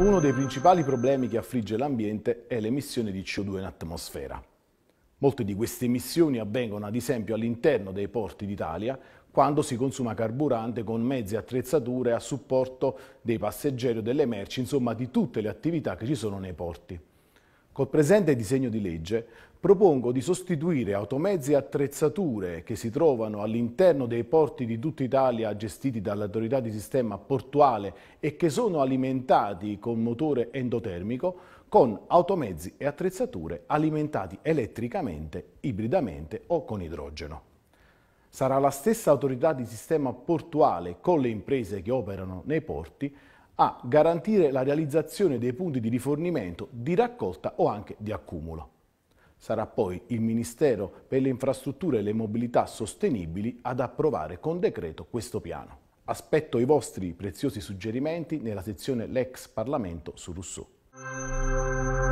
Uno dei principali problemi che affligge l'ambiente è l'emissione di CO2 in atmosfera. Molte di queste emissioni avvengono ad esempio all'interno dei porti d'Italia quando si consuma carburante con mezzi e attrezzature a supporto dei passeggeri o delle merci, insomma di tutte le attività che ci sono nei porti. Col presente disegno di legge propongo di sostituire automezzi e attrezzature che si trovano all'interno dei porti di tutta Italia gestiti dall'autorità di sistema portuale e che sono alimentati con motore endotermico con automezzi e attrezzature alimentati elettricamente, ibridamente o con idrogeno. Sarà la stessa autorità di sistema portuale con le imprese che operano nei porti a garantire la realizzazione dei punti di rifornimento, di raccolta o anche di accumulo. Sarà poi il Ministero per le Infrastrutture e le Mobilità Sostenibili ad approvare con decreto questo piano. Aspetto i vostri preziosi suggerimenti nella sezione L'ex Parlamento su Rousseau.